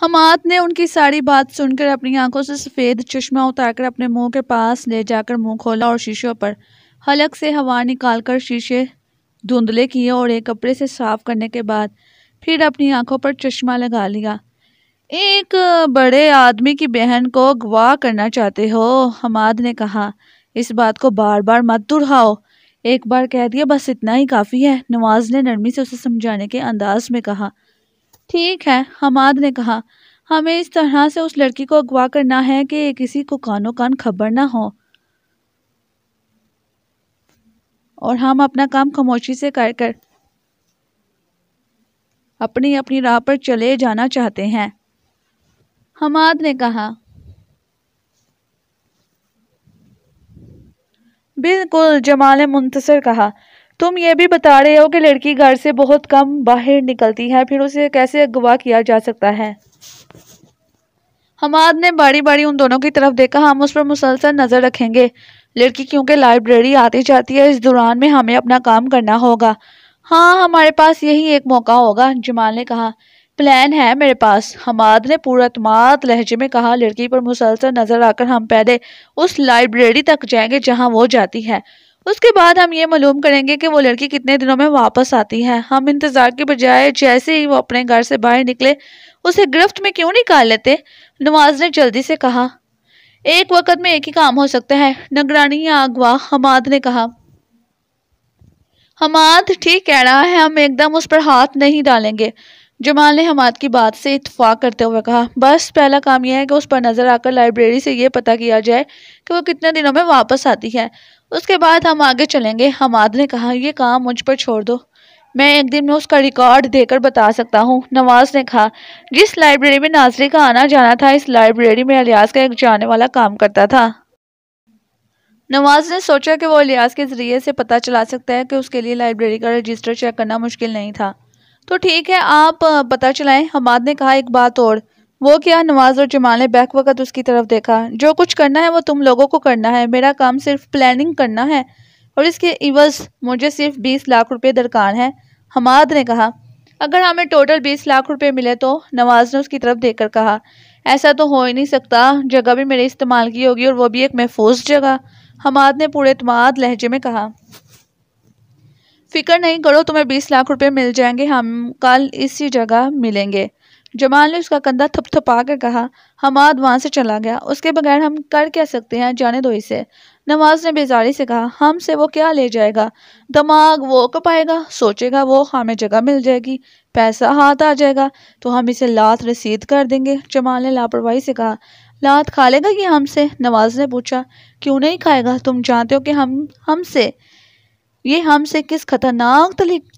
हमाद ने उनकी सारी बात सुनकर अपनी आंखों से सफ़ेद चश्मा उतारकर अपने मुंह के पास ले जाकर मुंह खोला और शीशों पर हलक से हवा निकाल कर शीशे धुंधले किए और एक कपड़े से साफ करने के बाद फिर अपनी आंखों पर चश्मा लगा लिया एक बड़े आदमी की बहन को अगवा करना चाहते हो हमाद ने कहा इस बात को बार बार मत दुरहाओ एक बार कह दिया बस इतना ही काफ़ी है नवाज ने नरमी से उसे समझाने के अंदाज में कहा ठीक है हमाद ने कहा हमें इस तरह से उस लड़की को अगवा करना है कि किसी को कानो कान खबर ना हो और हम अपना काम खामोशी से कर कर अपनी अपनी राह पर चले जाना चाहते हैं हमाद ने कहा बिल्कुल जमाल ने मुंतसर कहा तुम ये भी बता रहे हो कि लड़की घर से बहुत कम बाहर निकलती है फिर उसे कैसे अगवा किया जा सकता है हमाद ने बारी बारी उन दोनों की तरफ देखा हम उस पर मुसलसल नज़र रखेंगे लड़की क्योंकि लाइब्रेरी आती जाती है इस दौरान में हमें अपना काम करना होगा हाँ हमारे पास यही एक मौका होगा जमाल ने कहा प्लान है मेरे पास हमाद ने पूरा लहजे में कहा लड़की पर मुसलसल नज़र आकर हम पहले उस लाइब्रेरी तक जाएंगे जहाँ वो जाती है उसके बाद हम ये मालूम करेंगे कि वो लड़की कितने दिनों में वापस आती है हम इंतज़ार के बजाय जैसे ही वो अपने घर से बाहर निकले उसे गिरफ्त में क्यों निकाल लेते नवाज ने जल्दी से कहा एक वक्त में एक ही काम हो सकता है नगरानी या अगवा हमाद ने कहा हमाद ठीक कह रहा है हम एकदम उस पर हाथ नहीं डालेंगे जमाल ने हमाद की बात से इतफाक़ करते हुए कहा बस पहला काम यह है कि उस पर नज़र आकर लाइब्रेरी से ये पता किया जाए कि वो कितने दिनों में वापस आती है उसके बाद हम आगे चलेंगे हमाद ने कहा यह काम मुझ पर छोड़ दो मैं एक दिन में उसका रिकॉर्ड देकर बता सकता हूँ नवाज़ ने कहा जिस लाइब्रेरी में नाजरी का आना जाना था इस लाइब्रेरी में अलियास का एक जाने वाला काम करता था नवाज़ ने सोचा कि वो अलियास के ज़रिए से पता चला सकता है कि उसके लिए लाइब्रेरी का रजिस्टर चेक करना मुश्किल नहीं था तो ठीक है आप पता चलाएं हमाद ने कहा एक बात और वो क्या नवाज और जमाल ने बैक वक़्त उसकी तरफ देखा जो कुछ करना है वो तुम लोगों को करना है मेरा काम सिर्फ प्लानिंग करना है और इसके इवज़ मुझे सिर्फ बीस लाख रुपये दरकार हैं हमाद ने कहा अगर हमें टोटल बीस लाख रुपये मिले तो नवाज ने उसकी तरफ देख कहा ऐसा तो हो ही नहीं सकता जगह भी मेरे इस्तेमाल की होगी और वो भी एक महफूज जगह हमाद ने पूरे इतमाद लहजे में कहा फिक्र नहीं करो तुम्हें बीस लाख रुपए मिल जाएंगे हम कल इसी जगह मिलेंगे जमाल ने उसका कंधा थपथपा कर कहा हमाद वहाँ से चला गया उसके बगैर हम कर क्या सकते हैं जाने दो इसे नवाज ने बेजारी से कहा हमसे वो क्या ले जाएगा दिमाग वो कपाएगा सोचेगा वो हमें जगह मिल जाएगी पैसा हाथ आ जाएगा तो हम इसे लात रसीद कर देंगे जमाल ने लापरवाही से कहा लात खा लेगा ये हमसे नवाज ने पूछा क्यों नहीं खाएगा तुम जानते हो कि हम हमसे ये हमसे किस खतरनाक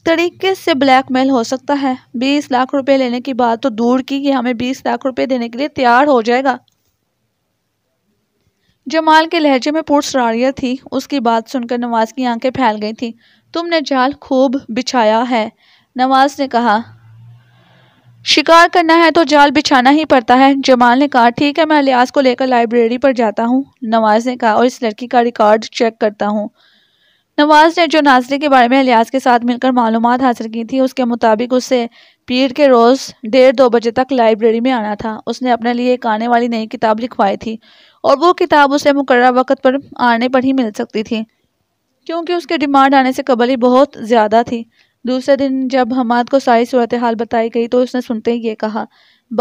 तरीके से ब्लैकमेल हो सकता है बीस लाख रुपए लेने की बात तो दूर की ये हमें बीस लाख रुपए देने के लिए तैयार हो जाएगा जमाल के लहजे में पुरसरारियत थी उसकी बात सुनकर नवाज की आंखें फैल गई थी तुमने जाल खूब बिछाया है नवाज ने कहा शिकार करना है तो जाल बिछाना ही पड़ता है जमाल ने कहा ठीक है मैं अलियास को लेकर लाइब्रेरी पर जाता हूँ नवाज ने कहा और इस लड़की का रिकॉर्ड चेक करता हूँ नवाज ने जो नाजरी के बारे में अलियास के साथ मिलकर मालूम हासिल की थी उसके मुताबिक उसे पीर के रोज़ डेढ़ दो बजे तक लाइब्रेरी में आना था उसने अपने लिए एक आने वाली नई किताब लिखवाई थी और वो किताब उसे मुकर वक्त पर आने पर ही मिल सकती थी क्योंकि उसके डिमांड आने से कबल ही बहुत ज़्यादा थी दूसरे दिन जब हमाद को सारी सूरत हाल बताई गई तो उसने सुनते ही ये कहा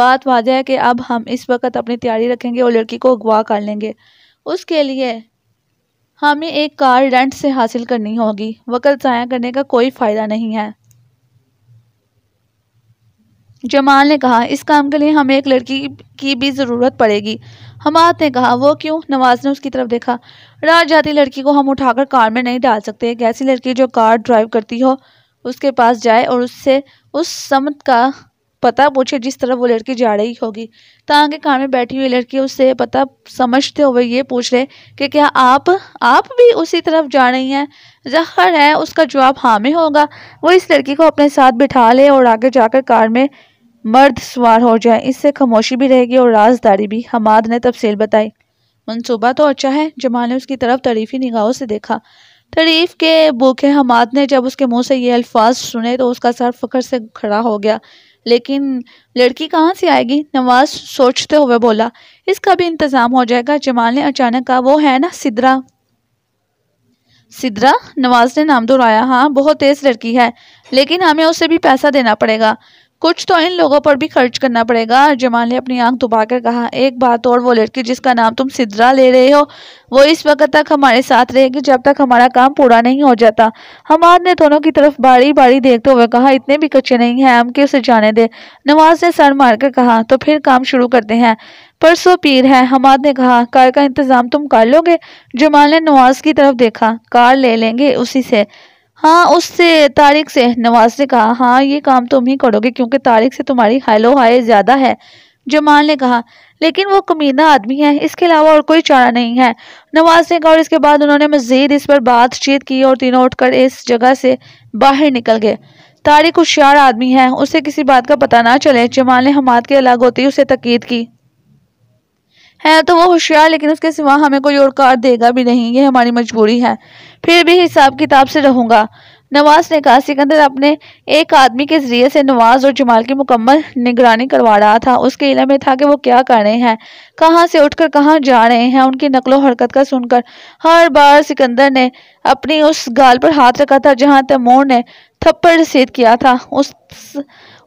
बात वाजह है कि अब हम इस वक्त अपनी तैयारी रखेंगे और लड़की को अगवा कर लेंगे उसके लिए हमें एक कार रेंट से हासिल करनी होगी वक़्त ज़ाया करने का कोई फ़ायदा नहीं है जमाल ने कहा इस काम के लिए हमें एक लड़की की भी ज़रूरत पड़ेगी हमाद ने कहा वो क्यों नवाज ने उसकी तरफ देखा रात जाती लड़की को हम उठाकर कार में नहीं डाल सकते एक ऐसी लड़की जो कार ड्राइव करती हो उसके पास जाए और उससे उस समत का पता पूछे जिस तरफ वो लड़की जा रही होगी तांगे कार में बैठी हुई लड़की उससे पता समझते हुए ये पूछ रहे कि क्या आप आप भी उसी तरफ जा रही हैं जहर है उसका जवाब हाँ में होगा वो इस लड़की को अपने साथ बिठा ले और आगे जाकर कार में मर्द सवार हो जाए इससे खामोशी भी रहेगी और राजदारी भी हमाद ने तफसील बताई मनसूबा तो अच्छा है जमाल ने उसकी तरफ तरीफी निगाहों से देखा तरीफ के भूखे हमाद ने जब उसके मुंह से ये अल्फाज सुने तो उसका सर फखर से खड़ा हो गया लेकिन लड़की कहाँ से आएगी नवाज सोचते हुए बोला इसका भी इंतज़ाम हो जाएगा जमाल ने अचानक कहा वो है ना सिदरा सिदरा नवाज ने नाम दोहराया हाँ बहुत तेज़ लड़की है लेकिन हमें उसे भी पैसा देना पड़ेगा कुछ तो इन लोगों पर भी खर्च करना पड़ेगा जमाल ने अपनी आंख कर कहा एक बात और वो लड़की जिसका नाम तुम सिद्रा ले रहे हो वो इस वक्त तक हमारे साथ रहेगी जब तक हमारा काम पूरा नहीं हो जाता हमार ने दोनों की तरफ बारी बारी देखते हुए कहा इतने भी कच्चे नहीं हैं हम के उसे जाने दे नवाज ने सर मारकर कहा तो फिर काम शुरू करते हैं परसों पीर है हमाद ने कहा कार का इंतज़ाम तुम कर लोगे जमाल ने नवाज की तरफ देखा कार ले लेंगे उसी से हाँ उससे तारिक से नवाज ने कहा हाँ ये काम तुम ही करोगे क्योंकि तारिक से तुम्हारी हेलो हाय ज़्यादा है जमाल ने कहा लेकिन वो कमीना आदमी है इसके अलावा और कोई चारा नहीं है नवाज ने कहा और इसके बाद उन्होंने मजीद इस पर बातचीत की और तीनों उठकर इस जगह से बाहर निकल गए तारिक होशियार आदमी है उसे किसी बात का पता ना चले जमाल ने हमाद के अलग होती उसे तकीद की है तो वो होशियार लेकिन उसके सिवा हमें कोई और कार देगा भी नहीं ये हमारी मजबूरी है फिर भी हिसाब किताब से रहूँगा नवाज ने कहा सिकंदर अपने एक आदमी के ज़रिए से नवाज और जमाल की मुकम्मल निगरानी करवा रहा था उसके इलम में था कि वो क्या कर रहे हैं कहाँ से उठकर कहाँ जा रहे हैं उनकी नकलो हरकत का सुनकर हर बार सिकंदर ने अपनी उस गाल पर हाथ रखा था जहाँ तमोर ने थप्पड़ रसीद किया था उस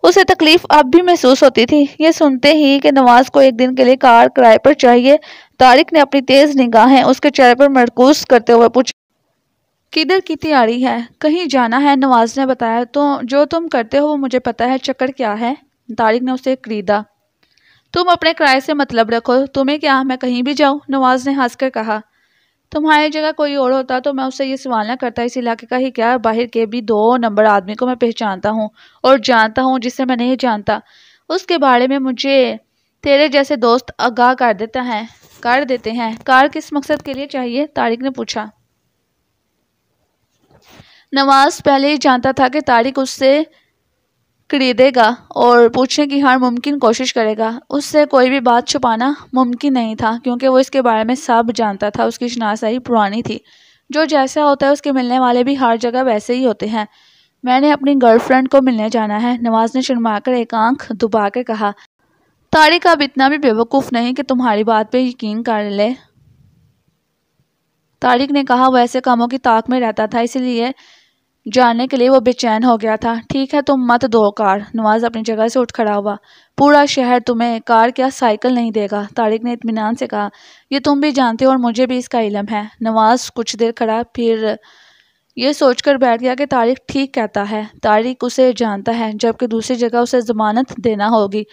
उसे तकलीफ अब भी महसूस होती थी ये सुनते ही कि नवाज को एक दिन के लिए कार किराए पर चाहिए तारिक ने अपनी तेज निगाहें उसके चेहरे पर मरकूज करते हुए पूछा किधर की तैयारी है कहीं जाना है नवाज ने बताया तो जो तुम करते हो वो मुझे पता है चक्कर क्या है तारिक ने उसे खरीदा तुम अपने किराए से मतलब रखो तुम्हें क्या मैं कहीं भी जाऊँ नवाज ने हंसकर कहा तुम्हारी जगह कोई और होता तो मैं उससे ये सवाल ना करता इस इलाके का ही क्या बाहर के भी दो नंबर आदमी को मैं पहचानता हूँ और जानता हूँ जिसे मैं नहीं जानता उसके बारे में मुझे तेरे जैसे दोस्त आगाह कर देता है कर देते हैं कार किस मकसद के लिए चाहिए तारिक ने पूछा नवाज पहले ही जानता था कि तारिक उससे खरीदेगा और पूछने की हर मुमकिन कोशिश करेगा उससे कोई भी बात छुपाना मुमकिन नहीं था क्योंकि वो इसके बारे में सब जानता था उसकी शनासाई पुरानी थी जो जैसा होता है उसके मिलने वाले भी हर जगह वैसे ही होते हैं मैंने अपनी गर्लफ्रेंड को मिलने जाना है नवाज ने शर्माकर एक आंख दुबा कर कहा तारिक अब इतना भी बेवकूफ़ नहीं कि तुम्हारी बात पे यकीन कर ले तारिक ने कहा वो ऐसे कामों की ताक में रहता था इसलिए जाने के लिए वो बेचैन हो गया था ठीक है तुम मत दो कार नवाज अपनी जगह से उठ खड़ा हुआ पूरा शहर तुम्हें कार क्या साइकिल नहीं देगा तारिक ने इतमान से कहा यह तुम भी जानते हो और मुझे भी इसका इलम है नवाज कुछ देर खड़ा फिर ये सोचकर बैठ गया कि तारिक ठीक कहता है तारिक उसे जानता है जबकि दूसरी जगह उसे ज़मानत देना होगी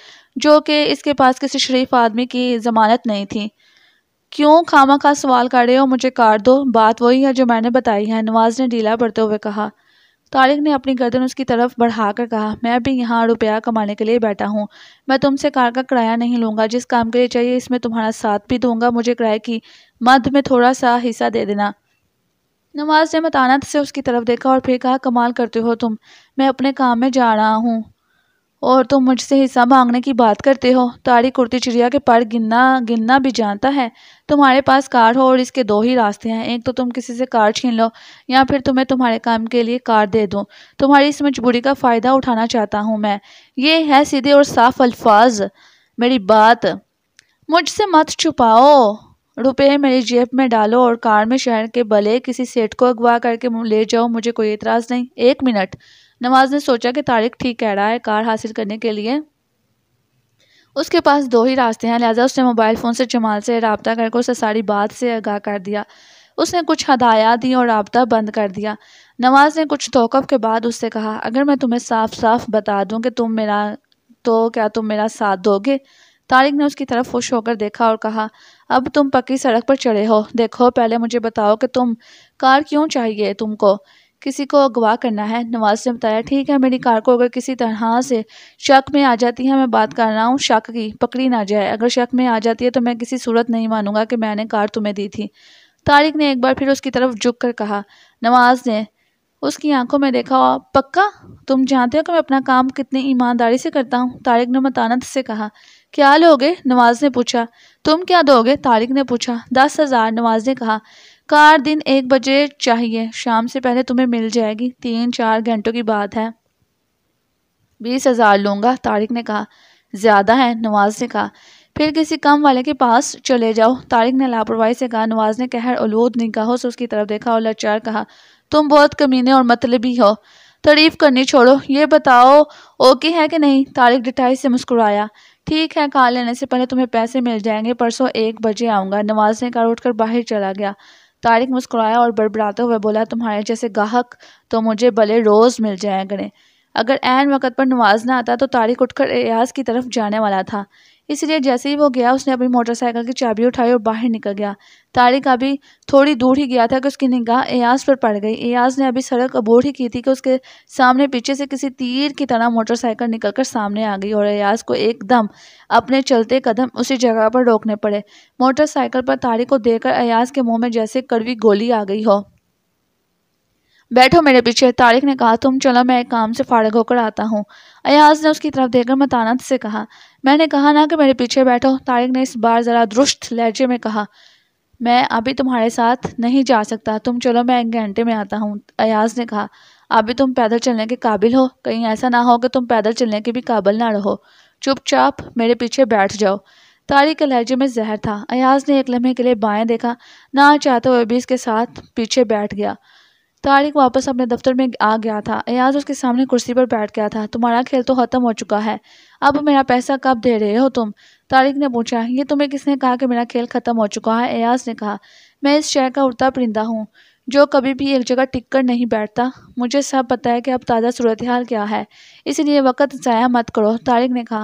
जो कि इसके पास किसी शरीफ आदमी की ज़मानत नहीं थी क्यों खामा खा सवाल कर रहे हो मुझे काट दो बात वही है जो मैंने बताई है नवाज ने डीला पड़ते हुए कहा तारिक ने अपनी गर्दन उसकी तरफ बढ़ा कर कहा मैं भी यहाँ रुपया कमाने के लिए बैठा हूँ मैं तुमसे कार का किराया नहीं लूँगा जिस काम के लिए चाहिए इसमें तुम्हारा साथ भी दूंगा मुझे किराए की मध में थोड़ा सा हिस्सा दे देना नवाज ने मतानत से उसकी तरफ देखा और फिर कहा कमाल करते हो तुम मैं अपने काम में जा रहा हूँ और तुम मुझसे हिस्सा मांगने की बात करते हो तारी कुर्ती चिड़िया के पर गिनना गिनना भी जानता है तुम्हारे पास कार हो और इसके दो ही रास्ते हैं एक तो तुम किसी से कार छीन लो या फिर तुम्हें तुम्हारे काम के लिए कार दे दूँ तुम्हारी इस मजबूरी का फ़ायदा उठाना चाहता हूँ मैं ये है सीधे और साफ अल्फाज मेरी बात मुझसे मत छुपाओ रुपये मेरी जेब में डालो और कार में शहर के भले किसी सेठ को अगवा करके ले जाओ मुझे कोई एतराज़ नहीं एक मिनट नवाज ने सोचा कि तारिक ठीक कह रहा है कार हासिल करने के लिए उसके पास दो ही रास्ते हैं लिहाजा उसने मोबाइल फ़ोन से जमाल से रबता करके उसे सारी बात से आगाह कर दिया उसने कुछ हदायत दी और रबता बंद कर दिया नवाज ने कुछ तोकब के बाद उससे कहा अगर मैं तुम्हें साफ साफ बता दूं कि तुम मेरा तो क्या तुम मेरा साथ दोगे तारिक ने उसकी तरफ खुश होकर देखा और कहा अब तुम पक्की सड़क पर चढ़े हो देखो पहले मुझे बताओ कि तुम कार क्यों चाहिए तुमको किसी को अगवा करना है नवाज ने बताया ठीक है मेरी कार को अगर किसी तरह से शक में आ जाती है मैं बात कर रहा हूँ शक की पकड़ी ना जाए अगर शक में आ जाती है तो मैं किसी सूरत नहीं मानूंगा कि मैंने कार तुम्हें दी थी तारिक ने एक बार फिर उसकी तरफ झुक कर कहा नवाज ने उसकी आंखों में देखा पक्का तुम जानते हो कि मैं अपना काम कितनी ईमानदारी से करता हूँ तारिक ने मतानत से कहा क्या लोगे नवाज ने पूछा तुम क्या दोगे तारिक ने पूछा दस हज़ार नवाज ने कहा कार दिन एक बजे चाहिए शाम से पहले तुम्हें मिल जाएगी तीन चार घंटों की बात है बीस हज़ार लूंगा तारिक ने कहा ज़्यादा है नवाज ने कहा फिर किसी कम वाले के पास चले जाओ तारिक ने लापरवाही से कहा नवाज ने कहर आलूद निगाहों से उसकी तरफ देखा और लचार कहा तुम बहुत कमीने और मतलबी हो तारीफ करनी छोड़ो ये बताओ ओके है कि नहीं तारिक डिटाई से मुस्कुराया ठीक है कार लेने से पहले तुम्हें पैसे मिल जाएंगे परसों एक बजे आऊँगा नवाज ने कार उठकर बाहर चला गया तारिक मुस्कुराया और बड़बड़ाते हुए बोला तुम्हारे जैसे गाहक तो मुझे भले रोज़ मिल जाया करें अगर ऐन वक्त पर नवाज़ ना आता तो तारिक उठकर एयाज की तरफ जाने वाला था इसलिए जैसे ही वो गया उसने अपनी मोटरसाइकिल की चाबी उठाई और बाहर निकल गया तारिक अभी थोड़ी दूर ही गया था कि उसकी निगाह एयाज पर पड़ गई एयाज ने अभी सड़क अबोर ही की थी कि उसके सामने पीछे से किसी तीर की तरह मोटरसाइकिल निकल कर सामने आ गई और एयाज को एकदम अपने चलते कदम उसी जगह पर रोकने पड़े मोटरसाइकिल पर तारिक को देखकर एयाज के मुँह में जैसे कड़वी गोली आ गई हो बैठो मेरे पीछे तारिक ने कहा तुम चलो मैं एक काम से फारग होकर आता हूँ अयाज ने उसकी तरफ देखकर मतानत से कहा मैंने कहा ना कि मेरे पीछे बैठो तारिक ने इस बार ज़रा दुरुस्त लहजे में कहा मैं अभी तुम्हारे साथ नहीं जा सकता तुम चलो मैं एक घंटे में आता हूँ अयाज ने कहा अभी तुम पैदल चलने के काबिल हो कहीं ऐसा ना हो कि तुम पैदल चलने के भी काबिल ना रहो चुपचाप मेरे पीछे बैठ जाओ तारिक के लहजे में जहर था अयाज ने एक लम्हे के लिए बाएं देखा ना चाहते हुए भी इसके साथ पीछे बैठ गया तारिक वापस अपने दफ्तर में आ गया था एयाज उसके सामने कुर्सी पर बैठ गया था तुम्हारा खेल तो ख़त्म हो चुका है अब मेरा पैसा कब दे रहे हो तुम तारिक ने पूछा ये तुम्हें किसने कहा कि मेरा खेल ख़त्म हो चुका है एयाज ने कहा मैं इस शहर का उड़ता परिंदा हूँ जो कभी भी एक जगह टिक कर नहीं बैठता मुझे सब पता है कि अब ताज़ा सूरत हाल क्या है इसलिए वक़्त ज़ाया मत करो तारिक ने कहा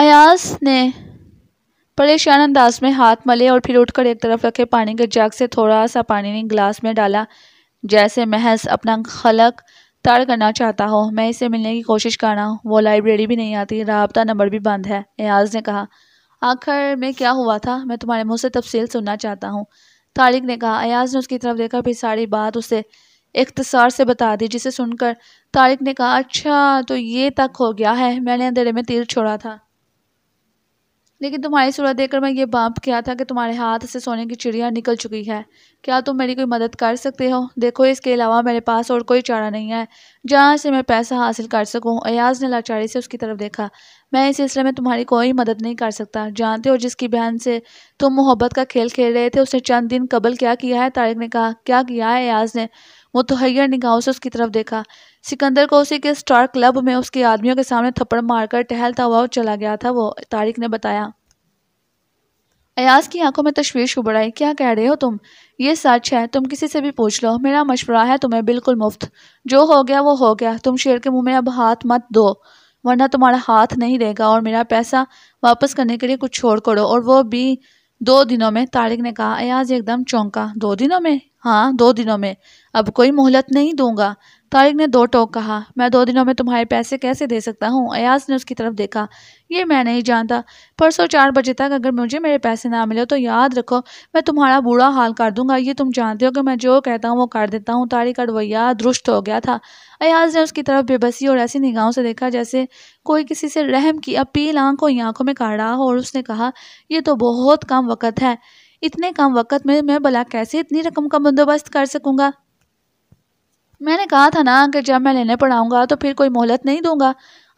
अयास ने परेशान अंदाज में हाथ मले और फिर उठकर एक तरफ रखे पानी के जग से थोड़ा सा पानी ने गिलास में डाला जैसे महज अपना खलक तड़ करना चाहता हो मैं इसे मिलने की कोशिश कर रहा हूँ वो लाइब्रेरी भी नहीं आती रबता नंबर भी बंद है एयाज ने कहा आखिर में क्या हुआ था मैं तुम्हारे मुँह से तफसील सुनना चाहता हूँ तारिक ने कहा अयाज ने उसकी तरफ देखा फिर सारी बात उसे इख्तसार से बता दी जिसे सुनकर तारिक ने कहा अच्छा तो ये तक हो गया है मैंने अंधेरे में तीर छोड़ा था लेकिन तुम्हारी सूरत देखकर मैं ये बाप किया था कि तुम्हारे हाथ से सोने की चिड़िया निकल चुकी है क्या तुम मेरी कोई मदद कर सकते हो देखो इसके अलावा मेरे पास और कोई चारा नहीं है जहाँ से मैं पैसा हासिल कर सकूँ अयाज ने लाचारी से उसकी तरफ देखा मैं इस सिलसिले में तुम्हारी कोई मदद नहीं कर सकता जानते हो जिसकी बहन से तुम मोहब्बत का खेल खेल रहे थे उसने चंद दिन कबल क्या किया है तारिक ने कहा क्या किया है अयाज ने मुतहैर निगाहों से उसकी तरफ देखा सिकंदर को उसी के स्टार क्लब में उसके आदमियों के सामने थप्पड़ मारकर टहलता हुआ चला गया था वो तारिक ने बताया अयाज की आंखों में तशवीश उबड़ क्या कह रहे हो तुम ये सच है तुम किसी से भी पूछ लो मेरा मशवरा है तुम्हें बिल्कुल मुफ्त जो हो गया वो हो गया तुम शेर के मुंह में अब हाथ मत दो वरना तुम्हारा हाथ नहीं रहेगा और मेरा पैसा वापस करने के लिए कुछ छोड़ करो और वो भी दो दिनों में तारिक ने कहा अयाज एकदम चौंका दो दिनों में हाँ दो दिनों में अब कोई मोहलत नहीं दूंगा तारिक ने दो टोक कहा मैं दो दिनों में तुम्हारे पैसे कैसे दे सकता हूँ अयाज ने उसकी तरफ देखा ये मैं नहीं जानता परसों चार बजे तक अगर मुझे मेरे पैसे ना मिले तो याद रखो मैं तुम्हारा बुरा हाल कर दूंगा ये तुम जानते हो कि मैं जो कहता हूँ वो कर देता हूँ तारिक का रवैया दुरुस्त हो गया था अयाज ने उसकी तरफ बेबसी और ऐसी निगाहों से देखा जैसे कोई किसी से रहम की अपील आंखों ही आंखों में काट रहा हो और उसने कहा यह तो बहुत कम वक़्त है इतने कम वक़्त में मैं भला कैसे इतनी रकम का बंदोबस्त कर सकूँगा मैंने कहा था ना कि जब मैं लेने पढ़ाऊँगा तो फिर कोई मोहलत नहीं दूंगा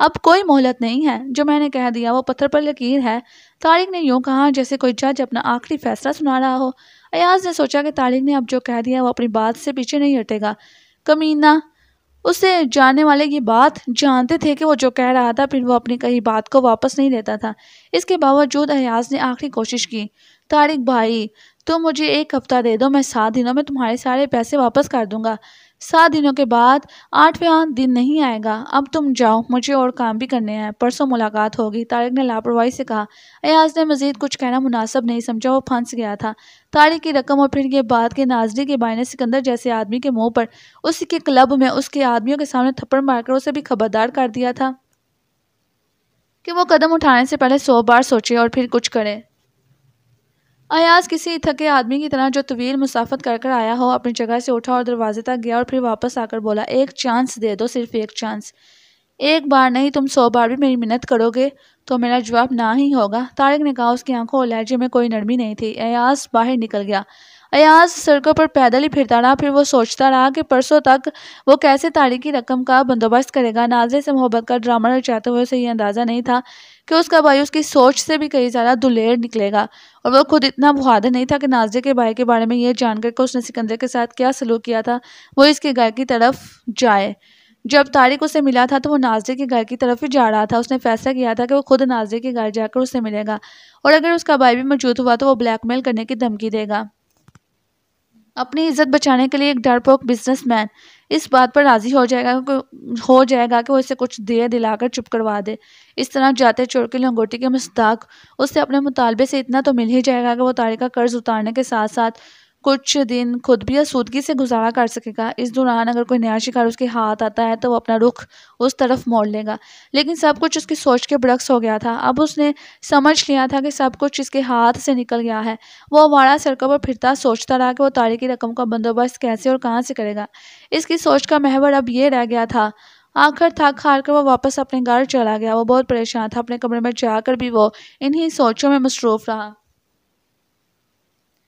अब कोई मोहलत नहीं है जो मैंने कह दिया वो पत्थर पर लकीर है तारिक ने यूँ कहा जैसे कोई जज अपना आखिरी फैसला सुना रहा हो अयाज ने सोचा कि तारिक ने अब जो कह दिया वो अपनी बात से पीछे नहीं हटेगा कमीना उससे जानने वाले ये बात जानते थे कि वो जो कह रहा था फिर वो अपनी कही बात को वापस नहीं लेता था इसके बावजूद अयाज ने आखिरी कोशिश की तारिक भाई तुम मुझे एक हफ़्ता दे दो मैं सात दिनों में तुम्हारे सारे पैसे वापस कर दूंगा सात दिनों के बाद आठवें दिन नहीं आएगा अब तुम जाओ मुझे और काम भी करने हैं परसों मुलाकात होगी तारिक ने लापरवाही से कहा अयाज ने मजीद कुछ कहना मुनासब नहीं समझा वो फंस गया था तारिक की रकम और फिर ये बात के नाजरी के बायने सिकंदर जैसे आदमी के मुंह पर उसी के क्लब में उसके आदमियों के सामने थप्पड़ मारकर उसे भी खबरदार कर दिया था कि वो कदम उठाने से पहले सौ बार सोचे और फिर कुछ करे अयाज किसी थके आदमी की तरह जो तवील मुसाफत कर कर आया हो अपनी जगह से उठा और दरवाजे तक गया और फिर वापस आकर बोला एक चांस दे दो सिर्फ एक चांस एक बार नहीं तुम सौ बार भी मेरी मिन्नत करोगे तो मेरा जवाब ना ही होगा तारिक ने कहा उसकी आंखों और लहजे में कोई नरमी नहीं थी अयाज बाहर निकल गया अयाज सड़कों पर पैदल ही फिरता रहा फिर वो सोचता रहा कि परसों तक वो कैसे तारीखी रकम का बंदोबस्त करेगा नाजरे से मोहब्बत का ड्रामा रचाते हुए उसे यह अंदाज़ा नहीं था कि उसका भाई उसकी सोच से भी कहीं ज़्यादा दुलेर निकलेगा और वह खुद इतना मुहादर नहीं था कि नाजरे के भाई के बारे में यह जानकर कि उसने सिकंदर के साथ क्या सलूक किया था वो इसके घर की तरफ जाए जब तारिक उसे मिला था तो वो नाजरे के घर की तरफ ही जा रहा था उसने फैसला किया था कि वो खुद नाजरे के घर जाकर उससे मिलेगा और अगर उसका भाई भी मौजूद हुआ तो वो ब्लैकमेल करने की धमकी देगा अपनी इज्जत बचाने के लिए एक डरपोक बिजनेसमैन इस बात पर राजी हो जाएगा हो जाएगा कि वो इसे कुछ दिए दिलाकर चुप करवा दे इस तरह जाते चोर के लंगोटी के मुस्ताक उससे अपने मुतालबे से इतना तो मिल ही जाएगा कि वो तारे का कर्ज उतारने के साथ साथ कुछ दिन खुद भी आसूदगी से गुजारा कर सकेगा इस दौरान अगर कोई नया शिकार उसके हाथ आता है तो वो अपना रुख उस तरफ मोड़ लेगा लेकिन सब कुछ उसकी सोच के बरक्स हो गया था अब उसने समझ लिया था कि सब कुछ इसके हाथ से निकल गया है वो अवाड़ा सड़कों पर फिरता सोचता रहा कि वो तारीख़ी की रकम का बंदोबस्त कैसे और कहाँ से करेगा इसकी सोच का महवर अब ये रह गया था आखिर थक हार कर वो वापस अपने घर चला गया वो बहुत परेशान था अपने कमरे में जाकर भी वो इन्हीं सोचों में मसरूफ़ रहा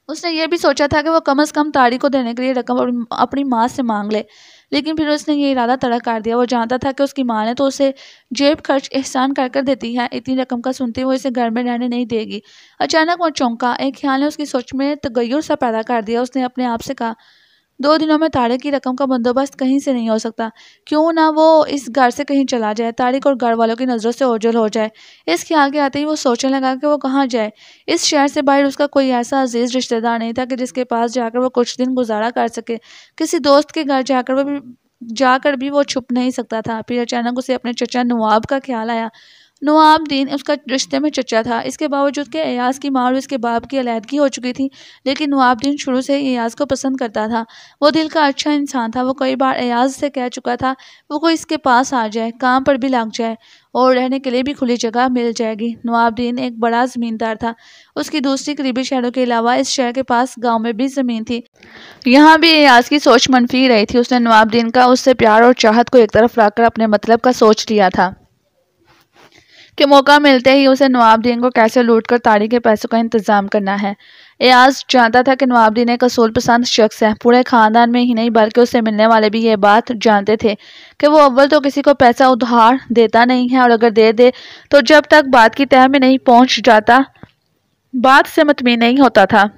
उसने ये भी सोचा था कि वो कम से कम ताड़ी को देने के लिए रकम अपनी माँ से मांग ले लेकिन फिर उसने ये इरादा तड़क कर दिया वो जानता था कि उसकी माँ ने तो उसे जेब खर्च एहसान कर कर देती है इतनी रकम का सुनते हुए इसे घर में रहने नहीं देगी अचानक वो चौंका एक ख्याल ने उसकी सोच में तगैर सा पैदा कर दिया उसने अपने आप से कहा दो दिनों में ताड़े की रकम का बंदोबस्त कहीं से नहीं हो सकता क्यों ना वो इस घर से कहीं चला जाए तारिक और घर वालों की नज़रों से ओझल हो जाए इस ख्याल के आते ही वो सोचने लगा कि वो कहाँ जाए इस शहर से बाहर उसका कोई ऐसा अजीज़ रिश्तेदार नहीं था कि जिसके पास जाकर वो कुछ दिन गुजारा कर सके किसी दोस्त के घर जाकर वो भी जाकर भी वो छुप नहीं सकता था फिर अचानक उसे अपने चचा नवाब का ख्याल आया दीन उसका रिश्ते में चचा था इसके बावजूद के अयाज की माँ और उसके बाप की अलीहदगी हो चुकी थी लेकिन दीन शुरू से ही एयाज़ को पसंद करता था वो दिल का अच्छा इंसान था वो कई बार अयाज से कह चुका था वो कोई इसके पास आ जाए काम पर भी लग जाए और रहने के लिए भी खुली जगह मिल जाएगी दीन एक बड़ा ज़मींदार था उसकी दूसरी करीबी शहरों के अलावा इस शहर के पास गाँव में भी ज़मीन थी यहाँ भी अयाज़ की सोच मनफी रही थी उसने दीन का उससे प्यार और चाहत को एक तरफ रखकर अपने मतलब का सोच लिया था कि मौका मिलते ही उसे नवाबदीन को कैसे लूट कर ताड़ी के पैसों का इंतजाम करना है एयाज जानता था कि नवाबदीन एक असूल पसंद शख्स है पूरे खानदान में ही नहीं बल्कि उससे मिलने वाले भी ये बात जानते थे कि वो अव्वल तो किसी को पैसा उधार देता नहीं है और अगर दे दे तो जब तक बात की तह में नहीं पहुँच जाता बात से मतमीन नहीं होता था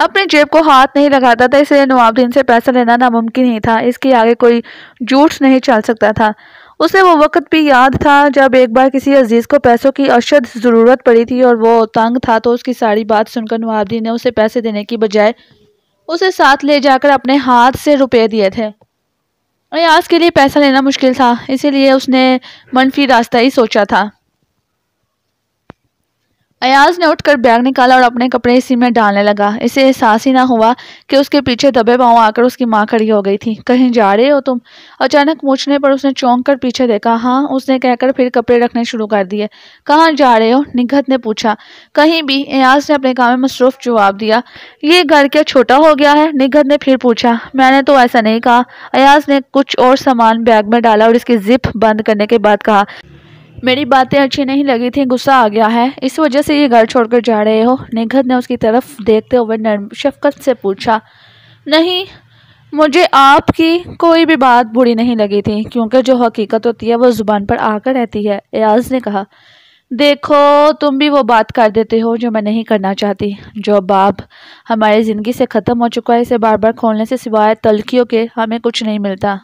अपने जेब को हाथ नहीं लगाता था इसलिए नवाबदीन से पैसा लेना नामुमकिन ही था इसके आगे कोई झूठ नहीं चल सकता था उसे वो वक्त भी याद था जब एक बार किसी अजीज़ को पैसों की अशद ज़रूरत पड़ी थी और वो तंग था तो उसकी सारी बात सुनकर नवाबदी ने उसे पैसे देने की बजाय उसे साथ ले जाकर अपने हाथ से रुपए दिए थे अयाज के लिए पैसा लेना मुश्किल था इसीलिए उसने मनफी रास्ता ही सोचा था अयाज ने उठकर बैग निकाला और अपने कपड़े इसी में डालने लगा इसे एहसास ही ना हुआ कि उसके पीछे दबे पाँव आकर उसकी माँ खड़ी हो गई थी कहीं जा रहे हो तुम अचानक मूछने पर उसने चौंक कर पीछे देखा हाँ उसने कहकर फिर कपड़े रखने शुरू कर दिए कहाँ जा रहे हो निगत ने पूछा कहीं भी अयाज ने अपने काम में मसरूफ जवाब दिया ये घर क्या छोटा हो गया है निगत ने फिर पूछा मैंने तो ऐसा नहीं कहा अयाज ने कुछ और सामान बैग में डाला और इसकी जिप बंद करने के बाद कहा मेरी बातें अच्छी नहीं लगी थी गुस्सा आ गया है इस वजह से ये घर छोड़कर जा रहे हो निगत ने उसकी तरफ देखते हुए नर्म शफकत से पूछा नहीं मुझे आपकी कोई भी बात बुरी नहीं लगी थी क्योंकि जो हकीकत होती है वो ज़ुबान पर आकर रहती है एयाज ने कहा देखो तुम भी वो बात कर देते हो जो मैं नहीं करना चाहती जो बाब हमारी ज़िंदगी से ख़त्म हो चुका है इसे बार बार खोलने से सिवाय तलखियों के हमें कुछ नहीं मिलता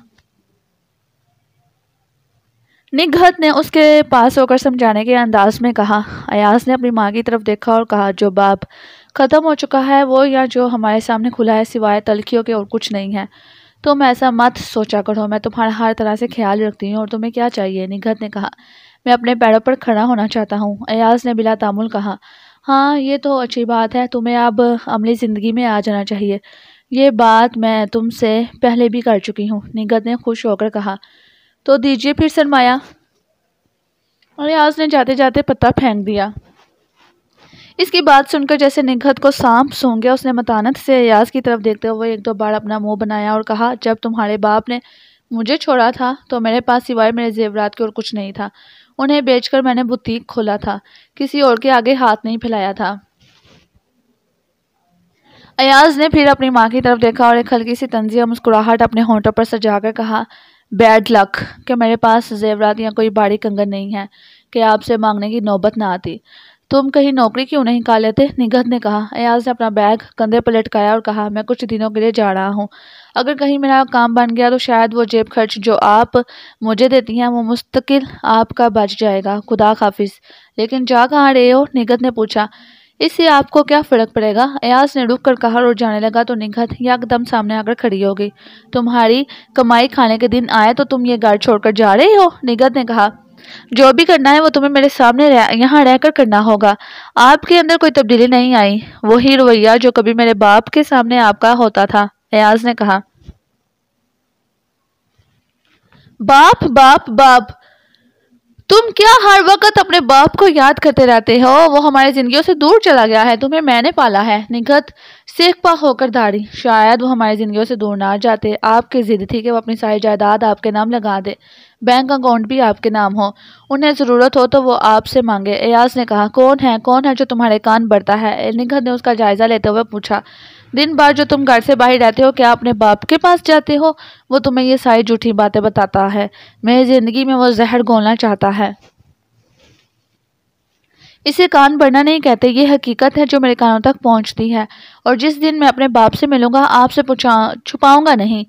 निगहत ने उसके पास होकर समझाने के अंदाज में कहा अयाज ने अपनी माँ की तरफ देखा और कहा जो बाप ख़त्म हो चुका है वो या जो हमारे सामने खुला है सिवाय तलखियों के और कुछ नहीं है तुम ऐसा मत सोचा करो मैं तुम्हारा हर तरह से ख्याल रखती हूँ और तुम्हें क्या चाहिए निगहत ने कहा मैं अपने पैरों पर खड़ा होना चाहता हूँ अयाज ने बिला तामुल कहा हाँ ये तो अच्छी बात है तुम्हें अब अमली ज़िंदगी में आ जाना चाहिए ये बात मैं तुमसे पहले भी कर चुकी हूँ निगत ने खुश होकर कहा तो दीजिए फिर सरमाया और ने जाते जाते पत्ता फेंक दिया इसकी बात सुनकर जैसे निगहत को सांप सूंघ गया उसने मतानत से अयाज की तरफ देखते हुए एक दो बार अपना मुंह बनाया और कहा जब तुम्हारे बाप ने मुझे छोड़ा था तो मेरे पास सिवाय मेरे जेवरात के और कुछ नहीं था उन्हें बेचकर मैंने बुतीक खोला था किसी और के आगे हाथ नहीं फैलाया था अयाज ने फिर अपनी माँ की तरफ देखा और एक हल्की सी तंजिया मुस्कुराहट अपने होंठों पर सजाकर कहा बैड लक कि मेरे पास जेवरात या कोई बाड़ी कंगन नहीं है कि आपसे मांगने की नौबत ना आती तुम कहीं नौकरी क्यों नहीं निकाल लेते निगत ने कहा अयाज ने अपना बैग कंधे पर लटकाया और कहा मैं कुछ दिनों के लिए जा रहा हूँ अगर कहीं मेरा काम बन गया तो शायद वो जेब खर्च जो आप मुझे देती हैं वो मुस्तकिल आपका बच जाएगा खुदा हाफिज लेकिन जा कहाँ रहे हो निगत ने पूछा इससे आपको क्या फ़र्क पड़ेगा अयाज ने रुक कर कहा और जाने लगा तो निगत यकदम सामने आकर खड़ी हो गई तुम्हारी कमाई खाने के दिन आए तो तुम ये घर छोड़कर जा रही हो निगत ने कहा जो भी करना है वो तुम्हें मेरे सामने रह, यहाँ रहकर करना होगा आपके अंदर कोई तब्दीली नहीं आई वही रवैया जो कभी मेरे बाप के सामने आपका होता था अयाज ने कहा बाप बाप बाप तुम क्या हर वक्त अपने बाप को याद करते रहते हो वो हमारी जिंदगियों से दूर चला गया है तुम्हें मैंने पाला है निगत पा होकर दाढ़ी शायद वो हमारी जिंदगियों से दूर ना जाते आपकी जिद थी कि वो अपनी सारी जायदाद आपके नाम लगा दे बैंक अकाउंट भी आपके नाम हो उन्हें ज़रूरत हो तो वो आपसे मांगे एयाज ने कहा कौन है कौन है जो तुम्हारे कान बढ़ता है निगत ने उसका जायज़ा लेते हुए पूछा दिन बार जो तुम घर से बाहर रहते हो क्या अपने बाप के पास जाते हो वो तुम्हें ये सारी झूठी बातें बताता है मेरी ज़िंदगी में वो जहर घोलना चाहता है इसे कान बढ़ना नहीं कहते ये हकीकत है जो मेरे कानों तक पहुंचती है और जिस दिन मैं अपने बाप से मिलूंगा आपसे छुपाऊंगा नहीं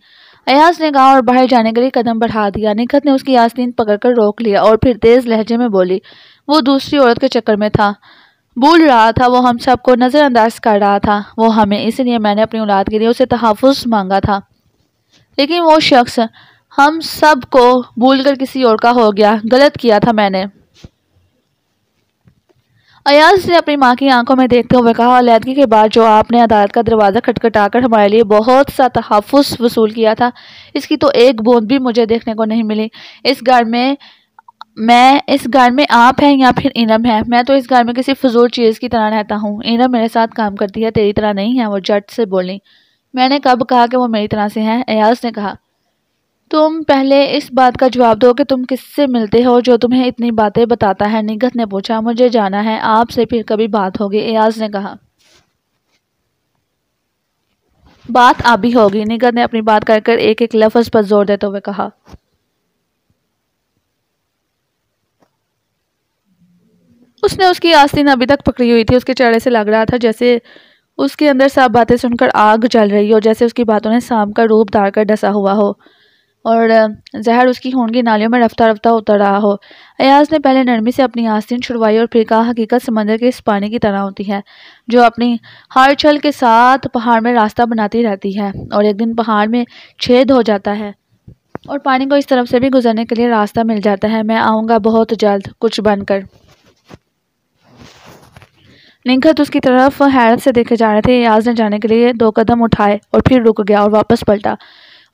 अयास ने कहा और बाहर जाने के लिए कदम बढ़ा दिया निखत ने उसकी आस्तीन पकड़कर रोक लिया और फिर तेज़ लहजे में बोली वो दूसरी औरत के चक्कर में था बोल रहा था वो हम सबको नज़रअंदाज कर रहा था वो हमें इसलिए मैंने अपनी औलाद के लिए उसे तहफ़ मांगा था लेकिन वो शख्स हम सब को भूल कर किसी और का हो गया गलत किया था मैंने अयाज ने अपनी माँ की आंखों में देखते हुए कहा अलीदगी के बाद जो आपने अदालत का दरवाज़ा खटखटाकर हमारे लिए बहुत सा तहफ़ वसूल किया था इसकी तो एक बूंद भी मुझे देखने को नहीं मिली इस घर में मैं इस घर में आप हैं या फिर इनम है मैं तो इस घर में किसी फजूल चीज़ की तरह रहता हूँ इनम मेरे साथ काम करती है तेरी तरह नहीं है वो जट से बोली मैंने कब कहा कि वो मेरी तरह से हैं अयाज ने कहा तुम पहले इस बात का जवाब दो कि तुम किससे मिलते हो जो तुम्हें इतनी बातें बताता है निगत ने पूछा मुझे जाना है आपसे फिर कभी बात होगी एयाज ने कहा बात अभी होगी निगत ने अपनी बात कर कर एक एक लफ्ज़ पर जोर देते हुए कहा उसने उसकी आस्तीन अभी तक पकड़ी हुई थी उसके चेहरे से लग रहा था जैसे उसके अंदर सब बातें सुनकर आग जल रही हो जैसे उसकी बातों ने सांप का रूप धार कर डसा हुआ हो और जहर उसकी खून की नालियों में रफ्ता रफ्ता उतर रहा हो अयाज ने पहले नरमी से अपनी आस्तीन छुड़वाई और फिर कहा हकीकत समंदर के इस पानी की तरह होती है जो अपनी हर छल के साथ पहाड़ में रास्ता बनाती रहती है और एक दिन पहाड़ में छेद हो जाता है और पानी को इस तरफ से भी गुजरने के लिए रास्ता मिल जाता है मैं आऊँगा बहुत जल्द कुछ बनकर निखत उसकी तरफ हैरत से देखे जा रहे थे याज ने जाने के लिए दो कदम उठाए और फिर रुक गया और वापस पलटा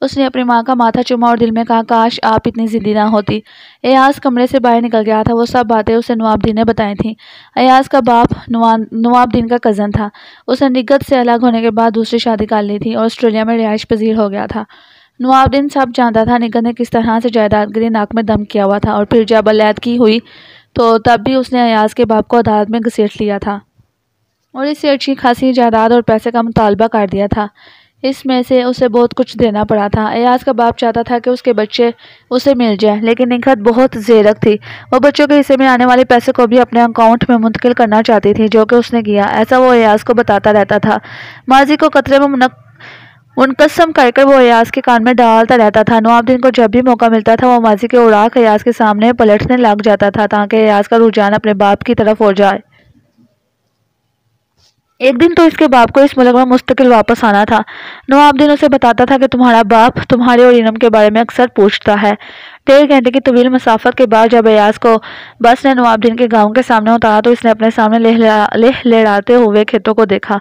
उसने अपनी माँ का माथा चुमा और दिल में कहा काश आप इतनी ज़िद्दी ना होती एयाज कमरे से बाहर निकल गया था वो सब बातें उसे नवाबदीन ने बताई थीं एयाज का बाप नवाबदीन का कज़न था उसने निगत से अलग होने के बाद दूसरी शादी कर ली थी और ऑस्ट्रेलिया में रिहाइश पजीर हो गया था नवाबदीन सब जानता था निगत ने किस तरह से जायदाद गिरी नाक में दम किया हुआ था और फिर जब की हुई तो तब भी उसने अयाज के बाप को अदालत में घसीट लिया था और सेठ अच्छी खासी जायदाद और पैसे का मुतालबा कर दिया था इसमें से उसे बहुत कुछ देना पड़ा था अयाज का बाप चाहता था कि उसके बच्चे उसे मिल जाएं लेकिन निखत बहुत जेरक थी वह बच्चों के हिस्से में आने वाले पैसे को भी अपने अकाउंट में मुंतकिल करना चाहती थी जो कि उसने किया ऐसा वो अयाज को बताता रहता था माजी को कतरे में मुनक उनकसम कर वो अयाज के कान में डालता रहता था दिन को जब भी मौका मिलता था वो माजी के उड़ाक अयाज के सामने पलटने लग जाता था ताकि अयाज का रुझान अपने बाप की तरफ हो जाए एक दिन तो इसके बाप को इस मुल्क में मुस्तकिल वापस आना था नवाबद्दीन उसे बताता था कि तुम्हारा बाप तुम्हारे और इनम के बारे में अक्सर पूछता है डेढ़ घंटे की तवील मसाफत के बाद जब अयाज को बस ने नवाबद्दीन के गांव के सामने उतारा तो इसने अपने सामने लेह लहराते हुए खेतों को देखा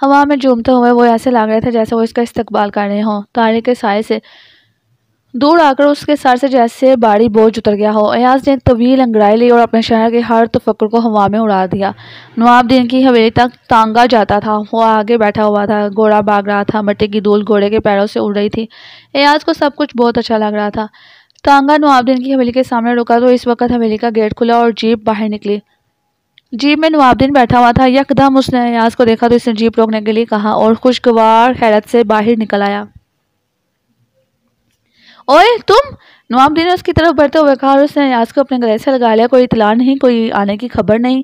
हवा में झूमते हुए वो ऐसे लग रहे थे जैसे वो इसका इस्तेबाल कर रहे हों तारे के साय से दूर आकर उसके सर से जैसे बारी बोझ उतर गया हो अयाज ने तवील अंगड़ाई ली और अपने शहर के हर तफक्र को हवा में उड़ा दिया नवाबद्दीन की हवेली तक तांगा जाता था वो आगे बैठा हुआ था घोड़ा भाग रहा था मट्टी की धूल घोड़े के पैरों से उड़ रही थी अयाज को सब कुछ बहुत अच्छा लग रहा था तांगा नवाबद्दीन की हवेली के सामने रुका तो इस वक्त हवेली का गेट खुला और जीप बाहर निकली जीप में नवाबद्दीन बैठा हुआ था यकदम उसने अयाज को देखा तो इसने जीप रोकने के लिए कहा और खुशगवार हैरत से बाहर निकल आया ओए तुम नवाब ने उसकी तरफ बढ़ते हुए कहा और उसने रियाज को अपने गले से लगा लिया कोई इतला नहीं कोई आने की खबर नहीं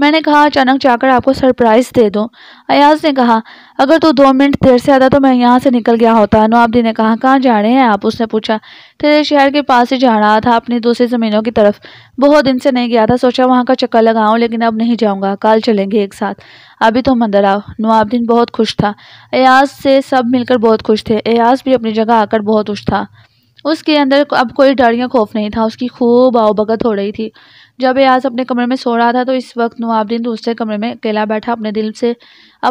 मैंने कहा अचानक जाकर आपको सरप्राइज़ दे दो अयाज ने कहा अगर तू दो मिनट देर से आता तो मैं यहाँ से निकल गया होता नवाबदी ने कहा कहाँ जा रहे हैं आप उसने पूछा तेरे शहर के पास ही जा रहा था अपनी दूसरी ज़मीनों की तरफ बहुत दिन से नहीं गया था सोचा वहाँ का चक्कर लगाऊं लेकिन अब नहीं जाऊँगा कल चलेंगे एक साथ अभी तुम तो अंदर आओ नवाबदीन बहुत खुश था अयाज से सब मिलकर बहुत खुश थे अयाज भी अपनी जगह आकर बहुत खुश था उसके अंदर अब कोई डर या खौफ नहीं था उसकी खूब आवभगत हो रही थी जब एयाज अपने कमरे में सो रहा था तो इस वक्त नवाबदीन दूसरे कमरे में अकेला बैठा अपने दिल से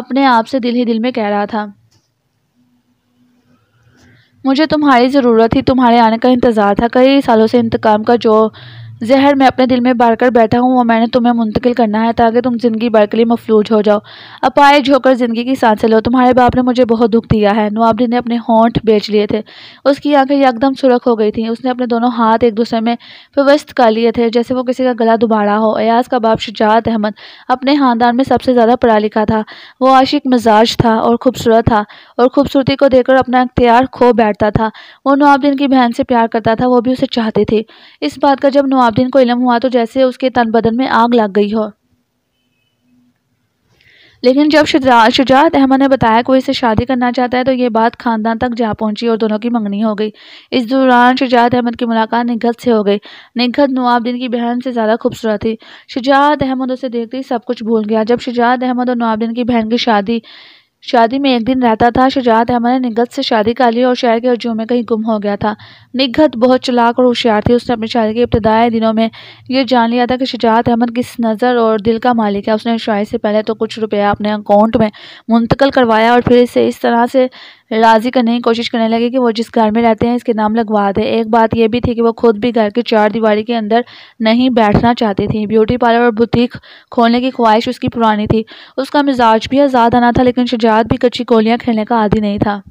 अपने आप से दिल ही दिल में कह रहा था मुझे तुम्हारी ज़रूरत थी तुम्हारे आने का इंतज़ार था कई सालों से इंतकाम का जो जहर मैं अपने दिल में बार कर बैठा हूँ और मैंने तुम्हें मुंतकिल करना है ताकि तुम ज़िंदगी भर के लिए मफलूज हो जाओ अपाए झोंकर ज़िंदगी की सांसें लो तुम्हारे बाप ने मुझे बहुत दुख दिया है नवाबरी ने अपने होंठ बेच लिए थे उसकी आंखें एकदम सुरख हो गई थी उसने अपने दोनों हाथ एक दूसरे में व्यवस्थ कर लिए थे जैसे वो किसी का गला दुबारा हो अयाज का बाप शिजात अहमद अपने ख़ानदान में सबसे ज़्यादा पढ़ा लिखा था वो आशिक मिजाज था और खूबसूरत था और खूबसूरती को देखकर अपना अख्तियार खो बैठता था वो नवाबदीन की बहन से प्यार करता था वो भी उसे चाहती थी इस बात का जब नवाब आबदीन को इलम हुआ तो जैसे उसके तन बदन में आग लग गई हो लेकिन जब शुजात अहमद ने बताया कोई इसे शादी करना चाहता है तो ये बात खानदान तक जा पहुंची और दोनों की मंगनी हो गई इस दौरान शुजात अहमद की मुलाकात निगत से हो गई निगत नवाबद्दीन की बहन से ज़्यादा खूबसूरत थी शुजात अहमद उसे देखते ही सब कुछ भूल गया जब शुजात अहमद और नवाबद्दीन की बहन की शादी शादी में एक दिन रहता था शुजात अहमद ने निगत से शादी कर ली और शहर के हजूम कहीं गुम हो गया था निगहत बहुत चलाक और होशियार थी उसने अपने शायरी के इब्तदाई दिनों में यह जान लिया था कि शिजात अहमद किस नज़र और दिल का मालिक है उसने शायरी से पहले तो कुछ रुपया अपने अकाउंट में मुंतकिल करवाया और फिर इसे इस तरह से राज़ी करने की कोशिश करने लगे कि वो जिस घर में रहते हैं इसके नाम लगवा दें एक बात यह भी थी कि वो खुद भी घर की चार दीवारी के अंदर नहीं बैठना चाहती थी ब्यूटी पार्लर और बुटीक खोलने की ख्वाहिश उसकी पुरानी थी उसका मिजाज भी आना था लेकिन शिजात भी कच्ची गोलियाँ खेलने का आदि नहीं था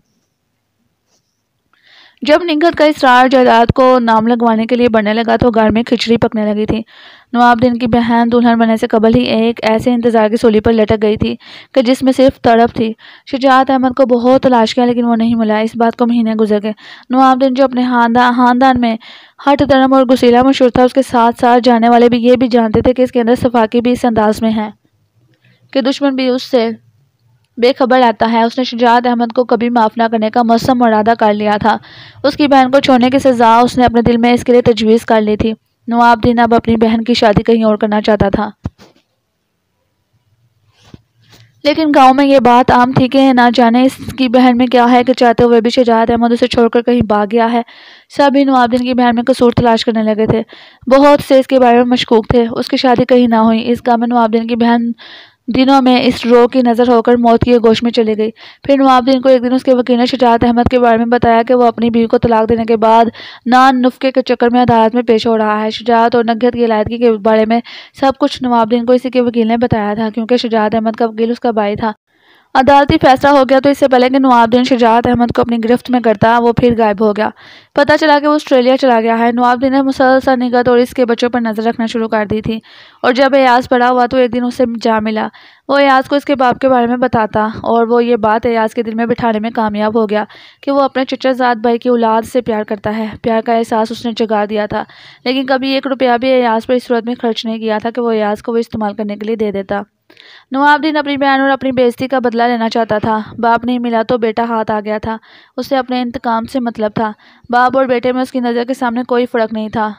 जब निगत का इसरार जायदाद को नाम लगवाने के लिए बढ़ने लगा तो घर में खिचड़ी पकने लगी थी नवाबदीन की बहन दुल्हन बनने से कबल ही एक ऐसे इंतज़ार की सोली पर लटक गई थी कि जिसमें सिर्फ तड़प थी शिजात अहमद को बहुत तलाश किया लेकिन वो नहीं मिला इस बात को महीने गुजर गए नवाबदीन जो अपने खानदान खानदान में हट धर्म और गुसीला मशहूर था उसके साथ साथ जाने वाले भी ये भी जानते थे कि इसके अंदर सफाकी भी इस अंदाज में है कि दुश्मन भी उससे बेखबर आता है उसने शिजात अहमद को कभी माफ़ ना करने का मौसम मुरादा कर लिया था उसकी बहन को छोड़ने की सज़ा उसने अपने दिल में इसके लिए तजवीज़ कर ली थी नवाबद्दीन अब अपनी बहन की शादी कहीं और करना चाहता था लेकिन गांव में ये बात आम थी कि ना जाने इसकी बहन में क्या है कि चाहते हुए भी शजात अहमद उसे छोड़कर कहीं भाग गया है सभी नवाबद्दीन की बहन में कसूर तलाश करने लगे थे बहुत से इसके बारे में मशकूक थे उसकी शादी कहीं ना हुई इस गाँव में नवाबद्दीन की बहन दिनों में इस रोग की नज़र होकर मौत की गोश में चली गई फिर नवाबुद्दीन को एक दिन उसके वकील ने शजात अहमद के बारे में बताया कि वो अपनी बीवी को तलाक देने के बाद नान नुफ्के के चक्कर में अदालत में पेश हो रहा है शजात और नगहत की अलायदगी के बारे में सब कुछ नवाबुद्दीन को इसी के वकील ने बताया था क्योंकि शजात अहमद का वकील उसका भाई था अदालती फैसला हो गया तो इससे पहले कि नवाबद्दीन शजात अहमद को अपनी गिरफ्त में करता वो फिर गायब हो गया पता चला कि वो ऑस्ट्रेलिया चला गया है नवाबद्दीन ने मुसलसल निगत और इसके बच्चों पर नज़र रखना शुरू कर दी थी और जब एयाज पड़ा हुआ तो एक दिन उसे जा मिला वो एयाज को इसके बाप के बारे में बताता और वो ये बात एयाज के दिल में बिठाने में कामयाब हो गया कि वो अपने चचाजाद भाई की औलाद से प्यार करता है प्यार का एहसास उसने जगा दिया था लेकिन कभी एक रुपया भी एयाज पर इस सूरत में खर्च नहीं किया था कि वो एयाज को वो इस्तेमाल करने के लिए दे देता नवाबद्दीन अपनी बहन और अपनी बेइज्जती का बदला लेना चाहता था बाप नहीं मिला तो बेटा हाथ आ गया था उसे अपने इंतकाम से मतलब था बाप और बेटे में उसकी नज़र के सामने कोई फ़र्क नहीं था